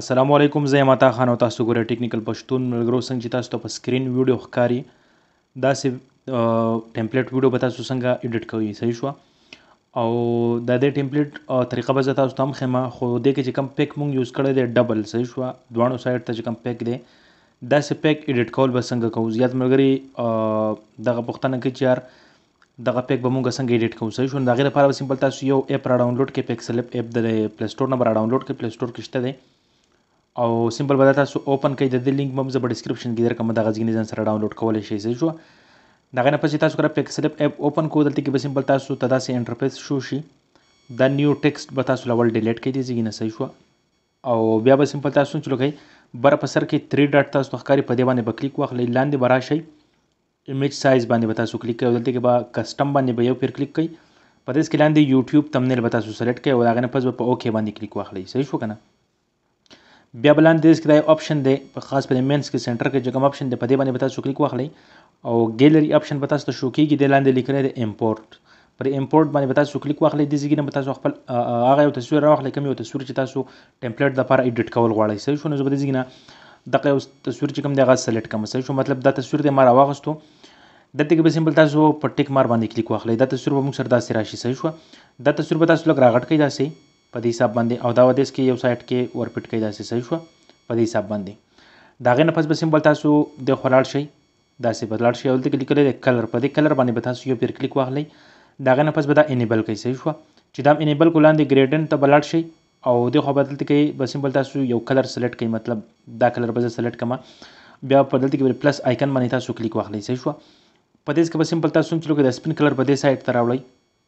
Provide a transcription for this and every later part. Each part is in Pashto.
السلام علیکم زه متا خان او تاسو ګورئ ټیکنیکل پښتون ملګرو څنګه چې تاسو ته په سکرین ویډیو ښکاری دا سه ټمپلیټ ویډیو به تاسو څنګه ایډیټ کوئ صحیح شو او دا د ټمپلیټ طریقه به زه تاسو ته هم خمه خو دې کې چې کم پیک مونږ یوز کړی دی ډبل صحیح شو دوانو سایډ ته چې کم پیک دی دا سه پیک ایډیټ کول به څنګه کوو زیات ملګری دغه پښتنه کې چې یار دغه پیک به مونږ څنګه ایډیټ کوو صحیح شو دا غیر لپاره سمپل تاسو یو اپ را ډاونلوډ کې پیکسل اپ اپ د پلی سٹور نه را ډاونلوډ کې پلی سٹور کې شته دی او سمپل به دا تاسو اوپن کړئ د دې لینک به زه په ډسکرپشن کې درکوم دغه ځینې ځان سره ډاونلوډ کولی شئ صحیح شو د هغې نه پسې تاسو کله پیکسل ایپ اوپن کو دلته کې به سمپل تاسو ته داسې انټرفیس شو شي دا نیو ټیکسټ به تاسو لول ډیلیټ کړئ دې ځای نه صحیح شو او بیا به سمپل تاسو چلو کوئ بره په سر کې تھری ډاټ تاسو ښکاري په دې باندې به کلیک واخلئ لاندې به راشئ ایمیج سایز باندې به تاسو کلیک کوئ دلته کې به کسټم باندې به یو پیر کلیک کوئ په دې کې لاندې یوټیوب تمنیل به تاسو سلیکټ کوئ او د هغې نه پس به په اوکې باندې کلیک واخلئ صحیح شو که نه بیا بلان دې کې دا اپشن دی په خاص په مینس کې سنټر کې چې کوم اپشن دی په دې باندې به تاسو کلیک واخلئ او ګیلری اپشن به تاسو ته شو کیږي د لاندې لیکل دی امپورټ پر امپورټ باندې به تاسو کلیک واخلئ د زیګینه به تاسو خپل هغه یو تصویر راوخلئ کوم یو تصویر چې تاسو ټمپلیټ د لپاره ایډیټ کول غواړئ صحیح شو نو زه به د زیګینه دغه یو تصویر چې کوم دی هغه سلیکټ کوم صحیح شو مطلب دا تصویر دې ما راوغستو دته کې به سمبل تاسو په ټیک مار باندې کلیک واخلئ دا تصویر به موږ سره داسې راشي صحیح شو دا تصویر به تاسو لږ راغټ کړئ داسې په دې حساب باندې او دا ودیس کې یو سایت کې ورپټ کوي داسې صحیح شو په دې حساب باندې د هغې نه پس به سمبل تاسو د خولاړ شئ داسې به لاړ شئ او دلته لیکلی دی کلر په دې کلر باندې به تاسو یو پیر کلیک واخلئ د هغې نه پس به دا انیبل کوي صحیح شوه چې دا انیبل کو لاندې ګریډن ته به لاړ شئ او دې خو به دلته کې به سمبل تاسو یو کلر سلیکټ کوئ مطلب دا کلر به زه سلیکټ کړم بیا په دلته کې پلس آیکن باندې تاسو کلیک واخلئ صحیح شوه په دې کې به سمپل تاسو چې لوګي د سپین کلر په دې سایت ته راوړئ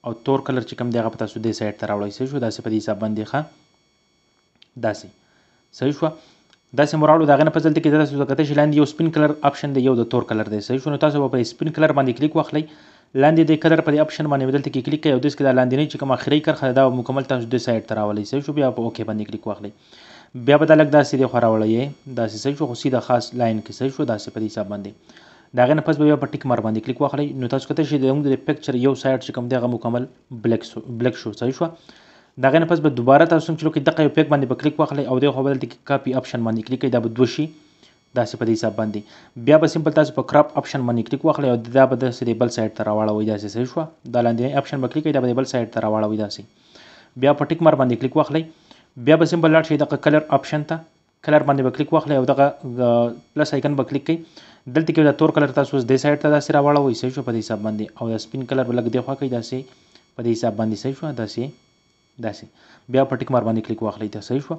او تور کلر چې کوم دی هغه په تاسو دې سایډ ته راوړی صحیح شو داسې په دې حساب باندې ښه داسې صحیح شوه داسې مراړو دغه نه په ځل کې تاسو د کته لاندې یو سپین کلر آپشن دی یو د تور کلر دی صحیح شو نو تاسو په سپین کلر باندې کلیک واخلئ لاندې د کلر په آپشن باندې بدلته کې کلیک کړئ او د لاندې نه چې کوم اخري کرخه دا مکمل تاسو د سایت تر راولئ صحیح شو بیا په اوکې باندې کلیک واخلئ بیا به دا لګ داسې دی خو راوړئ داسې صحیح شو خو سیده خاص لاین کې صحیح شو داسې په دې حساب باندې دا غنه پس به یو پټیک مار باندې کلیک واخلئ نو تاسو کته شي دغه د پکچر یو سایت چې کوم دغه مکمل بلیک شو بلیک شو صحیح شو دا غنه پس به دوباره تاسو هم چې دغه یو پک باندې به کلیک واخلئ او دغه بدل کې کاپی اپشن باندې کلیک کړئ دا به دوشي داسې په دې حساب باندې بیا به سمپل تاسو په کراپ اپشن باندې کلیک واخلئ او دا به داسې بل سایت ته راوړوي داسې صحیح شو دا لاندې اپشن باندې کلیک کړئ دا به بل سایت ته راوړوي داسې بیا په ټیک مار باندې کلیک واخلئ بیا به سمپل لاړ شئ دغه کلر اپشن ته کلر باندې به کلیک واخلئ او دغه پلس آیکن به کلیک کړئ دلته کې دا تور کلر تاسو دې سایډ ته داسې راوړوئ صحیح شو په دې حساب باندې او دا سپین کلر به لږ دېخوا کوئ داسې په دې حساب باندې صحیح شو داسې داسې بیا په ټیک مار باندې کلیک واخلئ دا صحیح شو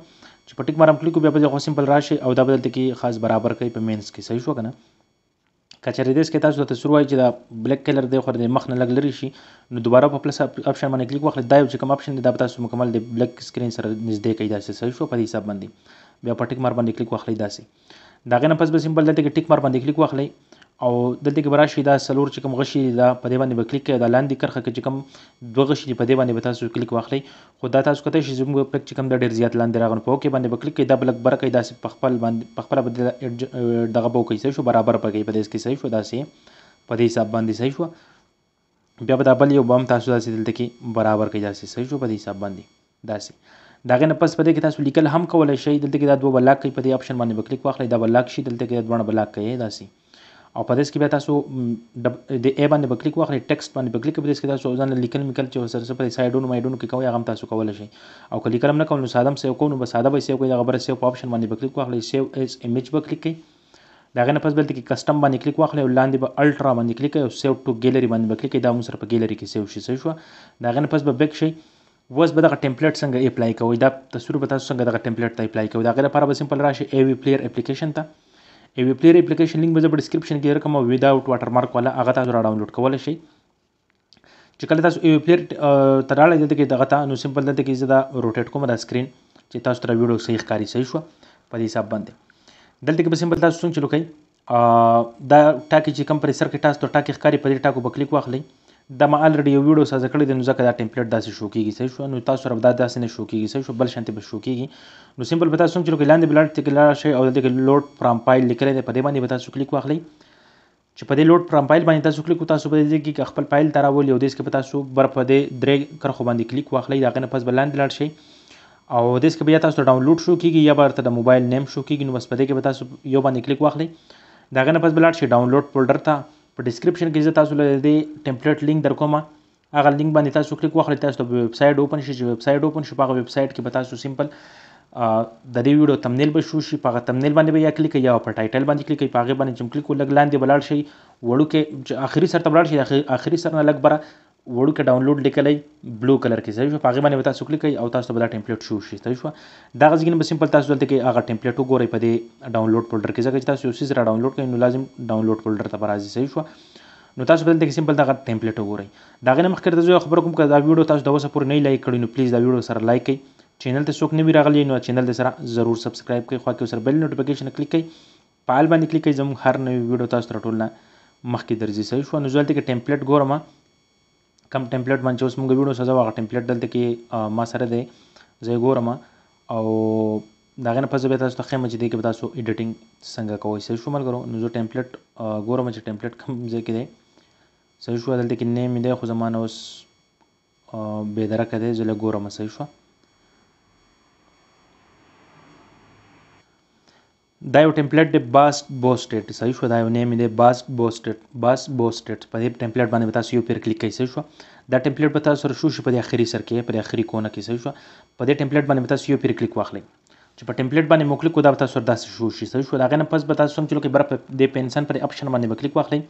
چې په ټیک مار کلیک بیا په دغه سمپل راشي او دا به دلته کې خاص برابر کوي په مینس کې صحیح شو کنه کچره دې کې تاسو ته شروع چې دا بلیک کلر دی خو د مخ نه لګ لري شي نو دوباره په پلس اپشن باندې کلیک واخلئ دا یو چې کوم اپشن دی دا تاسو مکمل د بلیک سکرین سره نږدې کوي دا صحیح شو په دې حساب باندې بیا په ټیک مار باندې کلیک واخلئ داسې د هغې نه پس به سمبل دلته کې ټیک مار باندې کلیک واخلئ او دلته کې به راشي دا څلور چې کوم غشي دا په دې باندې به کلیک کوئ دا لاندې کرښه کې چې کوم دوه غشي دي په دې باندې به تاسو کلیک واخلئ خو دا تاسو کته شي زموږ پک چې کوم دا ډېر زیات لاندې راغلی په اوکې باندې به کلیک کوئ دا بلک بره کوي داسې په خپل باندې په خپله به دغه به وکړئ صحیح شو برابر به کوي په دې کې صحیح شو داسې په دې حساب باندې صحیح شو بیا به دا بل یو بم تاسو داسې دلته کې برابر کوي داسې صحیح شو په دې حساب باندې داسې دا غنه پس پدې کې تاسو لیکل هم کولای شئ دلته کې دا دوه بلاک کې پدې اپشن باندې وکړئ واخلې دا بلاک شي دلته کې دوه بلاک کې داسي او پدې کې بیا تاسو د ا باندې وکړئ واخلې ټیکست باندې وکړئ پدې کې تاسو ځان لیکل میکل چې سره په سایډونو مایډونو کې کوی هغه تاسو کولای شئ او کلی کلم نه کول نو ساده سیو کوو نو به ساده به سیو کوی دا خبره سیو په اپشن باندې وکړئ واخلې سیو اس ایمیج وکړئ کې دا غنه پس بلته کې کسٹم باندې کلیک واخلې او لاندې به الټرا باندې کلیک او سیو ټو ګیلری باندې وکړئ کې دا موږ سره په ګیلری کې سیو شي شو دا غنه پس به بیک شئ اوس به دغه ټمپلیټ څنګه اپلای کوئ دا تصویر به تاسو څنګه دغه ټمپلیټ ته اپلای کوئ د هغې لپاره به سمپل راشي ای وی پلیئر اپلیکیشن ته ای وی پلیئر اپلیکیشن لینک به زه په ډسکرپشن کې درکوم او وداوټ واټر مارک والا هغه تاسو را ډاونلوډ کولی شئ چې کله تاسو ای وی پلیئر ته راړئ دلته کې دغه ته نو سمپل دلته کې زه دا روټیټ کوم دا سکرین چې تاسو ته ویډیو صحیح ښکاري صحیح شوه په دې حساب باندې دلته کې به سمپل تاسو څنګه چلو کوئ دا ټاکي چې کم پرې سر کې تاسو ته ټاکي ښکاري په دې ټاکو به کلیک واخلئ دا ما الریډي یو ویډیو سازه کړی دی نو ځکه دا ټمپلیټ داسې شو کیږي صحیح شو نو تاسو سره دا داسې نه شو کیږي صحیح شو بل شانتي به شو کیږي نو سیمپل به تاسو چې لاندې بلډ تکلا شي او دلته لوډ فرام فایل لیکل دی په دې باندې به تاسو کلیک واخلئ چې په دې لوډ فرام فایل باندې تاسو کلیک تاسو به دې کې خپل فایل تراول یو دیس کې به تاسو بر په دې درې کرخو باندې کلیک واخلئ دا غنه پس بلاند لاړ شي او دیس کې بیا تاسو ډاونلوډ شو کیږي یا برته د موبایل نیم شو کیږي نو بس په دې کې به تاسو یو باندې کلیک واخلئ دا غنه پس بلاند شي ډاونلوډ فولډر ته په ډسکرپشن کې زه تاسو له دې ټمپلیټ لینک درکوم هغه لینک باندې تاسو کلیک واخلئ تاسو ته ویب سټ اوپن شي چې ویب سټ اوپن شي په هغه ویب سټ کې به تاسو سمپل د دې ویډیو تمنیل به شو شي په هغه تمنیل باندې به یا کلیک یا په ټایټل باندې کلیک په هغه باندې چې کلیک ولګ لاندې بلاړ شي وړو کې اخري سر ته بلاړ شي اخري سر نه لګ بره وړوکی ډاونلوډ لیکلی بلو کلر کې صحیح شو په هغې باندې به تاسو کلیک کوئ او تاسو ته به دا ټمپلیټ شو شي صحیح شوه دغه ځکه به سمپل تاسو دلته کې هغه ټمپلیټ وګورئ په دې ډاونلوډ فولډر کې ځکه چې تاسو یو څیز را ډاونلوډ کوئ نو لازم ډاونلوډ فولډر ته به راځي صحیح شوه نو تاسو بل دغه سمپل دغه ټمپلیټ وګورئ دا غنه مخکې ته زه خبر کوم کړه دا ویډیو تاسو د اوسه پورې نه لایک کړئ نو پلیز دا ویډیو سره لایک کړئ چینل ته څوک نه وی راغلی نو چینل ته سره ضرور سبسکرایب کړئ خو کې سره بیل نوټیفیکیشن کلیک کړئ پال باندې کلیک کړئ زموږ هر نوې ویډیو تاسو ته ټول نه مخکې درځي صحیح شو نو ځلته کې ټمپلیټ ګورم کوم ټمپلیټ باندې چې اوس موږ ویډیو سزا هغه ټمپلیټ دلته کې ما سره دی زه یې ګورم او د هغې نه پس بیا تاسو ته ښیم چې دې کې به تاسو ایډیټینګ څنګه کوئ صحیح شو ملګرو نو زه ټمپلیټ ګورم چې ټمپلیټ کوم ځای کې دی صحیح شو دلته کې نیم مې دی خو زما نه اوس بې درکه دی زه لږ ګورم صحیح شوه دا یو ټمپلیټ دی باس بوسټیټ صحیح شو دا یو نیم دی باس بوسټیټ باس بوسټیټ په دې ټمپلیټ باندې تاسو یو پیر کلیک کوئ صحیح شو دا ټمپلیټ به تاسو سره شو شي په دې اخري سر کې په اخري کونه کې صحیح شو په دې ټمپلیټ باندې تاسو یو پیر کلیک واخلئ چې په ټمپلیټ باندې مو کلیک کو دا تاسو سره داسې شو شي صحیح شو دا غنه پس به تاسو سم چې لکه بر په دې پنسن پر اپشن باندې به کلیک واخلئ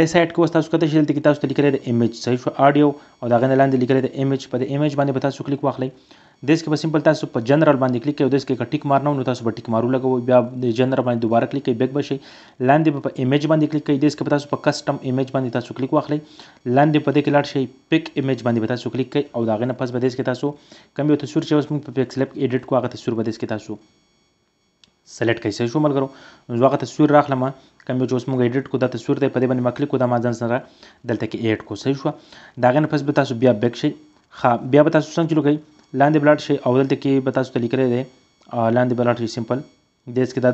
د سایت کې تاسو کته شیل کې تاسو لیکل د ایمیج صحیح شو اډیو او دا غنه لاندې لیکل د ایمیج په دې ایمیج باندې به تاسو کلیک واخلئ دیس کې به سمپل تاسو په جنرال باندې کلیک کوئ او دیس کې که ټیک مارنه نو تاسو به ټیک مارو لګوئ بیا د جنرال باندې دوباره کلیک کوئ بیک به شئ لاندې به په ایمیج باندې کلیک کوئ دیس کې به تاسو په کسټم ایمیج باندې تاسو کلیک واخلئ لاندې په دې کې لاړ شئ پیک ایمیج باندې به تاسو کلیک کوئ او د هغې نه پس به دیس کې تاسو کوم یو تصویر چې اوس موږ په پیک سلیپ ایډیټ کو هغه تصویر به دیس کې تاسو سلیکټ کړئ چې شو ملګرو نو هغه تصویر راخلم کوم چې اوس موږ ایډیټ کو دا تصویر دی په دې باندې مکلک کو دا ما ځان سره دلته کې ایډ کو صحیح شو دا غن پس به تاسو بیا بیک شئ ها بیا به تاسو څنګه چلو کوئ لاندې بلاړ شي او دلته کې به تاسو ته لیکلی دی لاندې بلاړ شي سمپل دې کې دا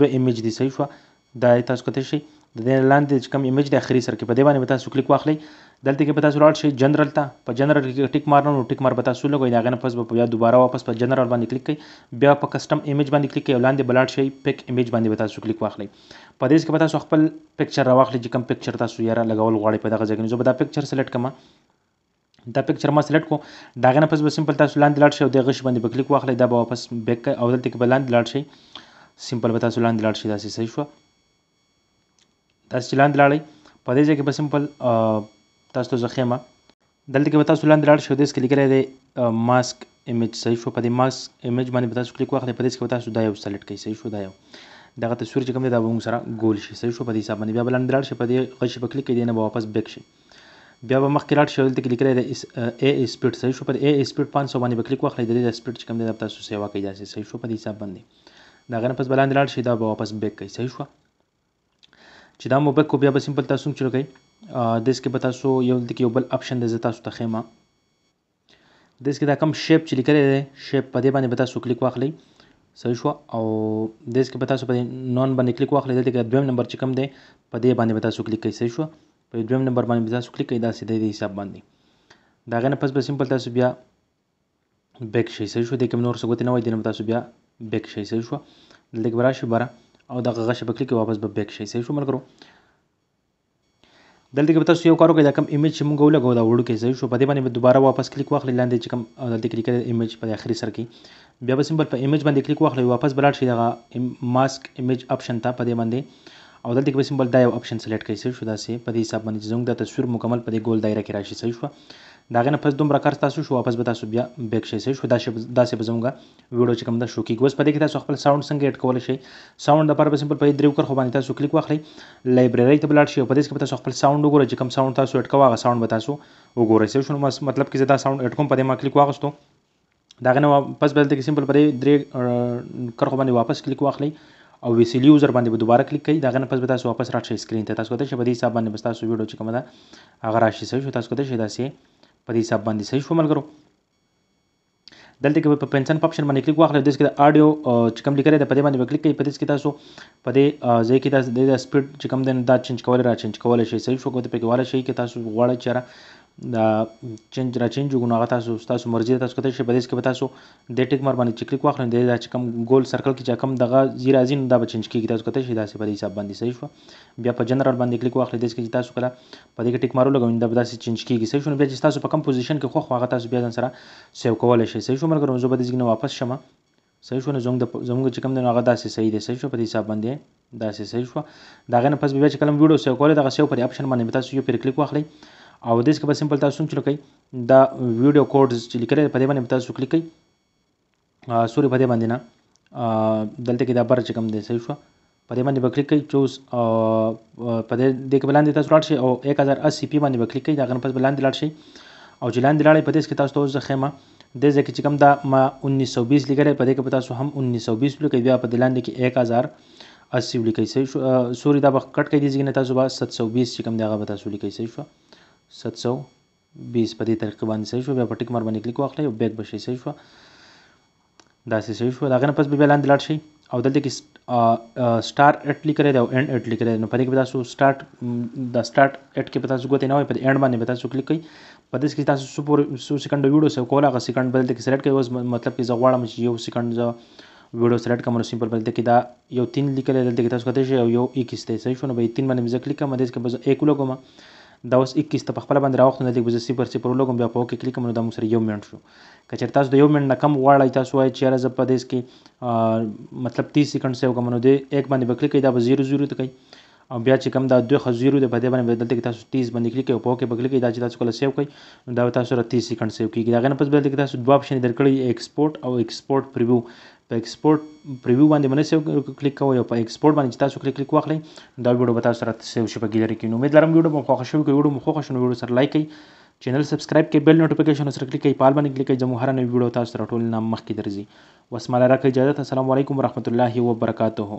دوه ایمیج دي صحیح شوه دا تاسو کته شي د دې لاندې کوم ایمیج د اخري سر کې په دې باندې به تاسو کلیک واخلئ دلته کې به تاسو لاړ شئ جنرال ته په جنرال کې ټیک مارنه نو ټیک مار به تاسو لګوئ دا غنه پس به بیا دوباره واپس په جنرال باندې کلیک کړئ بیا په کسٹم ایمیج باندې کلیک کړئ لاندې بلاړ شئ پک ایمیج باندې به تاسو کلیک واخلئ په دې کې به تاسو خپل پکچر راوخلئ چې کوم پکچر تاسو یې را لګول غواړئ په دغه ځای کې نو زه به دا پکچر سلیکټ کړم دا پکچر ما سلیکټ کو دا غنه پس به سمپل تاسو لاندې لاړ شئ او د غش باندې به کلیک واخلئ دا به واپس بیک او دلته کې به لاندې لاړ شئ سمپل به تاسو لاندې لاړ شئ داسې صحیح شو داسې لاندې لاړئ په دې ځای کې به سمپل تاسو ته زخیمه دلته کې به تاسو لاندې لاړ شئ داس کې لیکلی دی ماسک ایمیج صحیح شو په دې ماسک ایمیج باندې به تاسو کلیک واخلئ په دې کې به تاسو دا یو سلیکټ کړئ صحیح شو دا یو دغه تصویر چې کوم دی دا به موږ سره ګول شي صحیح شو په دې حساب باندې بیا به لاندې لاړ شئ په دې غشي په کلیک کې دی نه به واپس بیک شئ بیا به مخکې لاړ شئ دلته کې لیکلی دی ا سپیډ صحیح شو پر ا سپیډ پنځ سو باندې به کلیک واخلئ د دې سپیډ چې کوم دی دا تاسو سیوا کوي داسې صحیح شو په دې حساب باندې د هغه نه پس به لاندې لاړ شئ دا به واپس بیک کوي صحیح شوه چې دا مو بیک کو بیا به سمپل تاسو چلو کوي دیس کې به تاسو یو دلته کې یو بل آپشن دی زه تاسو ته ښیم دیس کې دا کوم شیپ چې لیکلی دی شیپ په دې باندې به تاسو کلیک واخلئ صحیح شو او دیس کې به تاسو په نان باندې کلیک واخلئ دلته کې دویم نمبر چې کوم دی په دې باندې به تاسو کلیک کوئ صحیح شو په دویم نمبر باندې تاسو کلیک کوئ داسې دی د حساب باندې د هغې نه پس به سمپل تاسو بیا بیک شئ صحیح شو دې کې نور څه ګوتې نه وای دې نه تاسو بیا بیک شئ صحیح شو دلته کې به راشئ بره او دغه غشه به کلیک واپس به بیک شئ صحیح شو ملګرو دلته کې تاسو یو کار وکړئ دا کوم ایمیج چې موږ ولګو دا وړو کې ځای شو په دې باندې به دوباره واپس کلیک واخلئ لاندې چې کوم دلته کلیک کړی ایمیج په اخري سر کې بیا به سمبل په ایمیج باندې کلیک واخلئ واپس بلاړ شي دغه ماسک ایمیج اپشن ته په دې باندې او دلته کې به سمبل دا یو اپشن سلیکټ کړئ صحیح شو داسې په دې حساب باندې چې زموږ دا تصویر مکمل په دې ګول دایره کې راشي صحیح شو د هغې نه پس دومره کار ستاسو شو واپس به تاسو بیا بیک شئ صحیح شو داسې به زموږ ویډیو چې کوم ده شو کېږي اوس په دې کې تاسو خپل ساوند څنګه ایډ کولی شئ ساوند دپاره به سمپل په دې دریو کرښو باندې تاسو کلیک واخلئ لایبررۍ ته به لاړ شئ او په دې کې به تاسو خپل ساوند وګورئ چې کوم ساوند تاسو ایډ کوو هغه ساوند به تاسو وګورئ صحیح شو نو مطلب کې زه دا ساوند ایډ کوم په دې ما کلیک واغوستو داغه نه پس بدلته کې سمپل پرې درې کرخو باندې واپس کلیک واخلئ او ویسلی یوزر باندې به دوباره کلیک کړئ دا غنه پس به تاسو واپس راشئ سکرین ته تاسو کته شپدي حساب باندې بس تاسو ویډیو چې کومه ده هغه راشي صحیح شو تاسو کته شي داسې په دې حساب باندې صحیح شو ملګرو دلته کې په پنسن پاپشن باندې کلیک واخلئ د دې کې د اډیو چې کوم لیکره ده په دې باندې کلیک کړئ په دې کې تاسو په دې ځای کې تاسو د سپیډ چې کوم دین دا چینج کولای را چینج کولای شئ صحیح شو کوته په کې والا شئ کې تاسو غواړئ چې دا چینج را چینج وګورئ نو هغه تاسو تاسو مرضي ده تاسو کتلی شئ په دې کې به تاسو دې ټیک مار باندې چې کلیک واخلئ د چې کوم ګول سرکل کې چې کوم دغه زی راځي نو دا به چینج کېږي تاسو کتلی شئ داسې په دې حساب باندې صحیح شوه بیا په جنرال باندې کلیک واخلئ داسې کې تاسو کله په دې کې ټیک مارو لګوئ نو دا به داسې چینج کېږي صحیح شو نو بیا چې تاسو په کوم پوزیشن کې خوښ هغه تاسو بیا ځان سره سیو کولی شئ صحیح شو ملګرو زه به دې ځای واپس شمه صحیح شو نو زموږ د زموږ چې کوم دی نو هغه داسې صحیح دی صحیح شو په دې حساب باندې داسې صحیح شو د هغې نه پس بیا چې کله ویډیو سیو کولی دغه سیو په دې اپشن باندې به تاسو یو پرې کلیک واخلئ او دې څخه به سمپل تاسو هم چې لکئ دا ویډیو کوډز چې لیکلی دی په دې باندې تاسو کلیک کوئ سوري په دې باندې نه دلته کې دا بر چې کوم دی صحیح شوه په دې باندې به کلیک کوئ چوز په دې دې کې لاندې تاسو لاړ شئ او 1080 پی باندې به کلیک کوئ دا غن پس لاندې لاړ شئ او چې لاندې لاړئ په دې کې تاسو اوس خیمه د ځکه چې کوم دا ما 1920 لیکل په دې کې تاسو هم 1920 لیکئ بیا په دلاندې کې 1080 لیکئ صحیح شو سوري دا به کټ کړئ دي ځکه تاسو به 720 چې کوم دا غو تاسو لیکئ صحیح شو سل بیس په دې طریقې باندې صحیح شوه بیا په ټیک مار باندې کلیک واخلئ او بیک به شي صحیح شوه داسې صحیح شوه د هغې نه پس به بیا لاندې لاړ شئ او دلته کې سټار اټ لیکلی دی او اینډ اټ لیکلی دی نو په دې کې به تاسو سټارټ د سټارټ اټ کې به تاسو ګوتې نه وایي په اینډ باندې به تاسو کلیک کوئ په داسې کې تاسو څو پورې څو سیکنډ ویډیو سیو کول هغه سیکنډ به دلته کې سلیکټ کوئ اوس مطلب کې زه غواړم چې یو سیکنډ زه ویډیو سلیکټ کوم نو سیمپل دلته کې دا یو تین لیکلی دلته کې تاسو کتلی شئ او یو اکیس دی صحیح شو نو به یې تین باندې زه کلیک کوم داسې کې به زه ایک ولګوم دا اوس 21 ته په خپل باندې راوخت نه لګ بز صفر صفر لګم بیا په اوکې کلیک کوم دا مو سره یو منټ شو که چېرته تاسو د یو منټ نه کم واړای تاسو وایي چې راز په دې کې مطلب 30 سکند سیو کوم نو دې یک باندې وکړئ دا به 00 ته کوي او بیا چې کوم دا دوه خزیرو د پدې باندې بدلته کې تاسو 30 باندې کلیک او پوکې بغل کې دا چې تاسو کول سیو کړئ دا تاسو سره 30 سکند سیو کیږي دا غن په بدلته کې تاسو دوه اپشن درکړي ایکسپورټ او ایکسپورټ پریویو په ایکسپورټ پریویو باندې باندې سیو کلیک کوئ او په ایکسپورټ باندې چې تاسو کلیک کلیک واخلئ دا ویډیو به تاسو سره سیو شي په ګیلري کې نو امید لرم ویډیو مو خوښ شوی که ویډیو مو خوښ شوی ویډیو سره لایک کړئ چینل سبسکرایب کړئ بل نوټیفیکیشن سره کلیک کړئ پال باندې کلیک کړئ زموږ هر نوې ویډیو تاسو سره ټول نام مخکې درځي وسمه لاره اجازه السلام علیکم ورحمت الله وبرکاتهو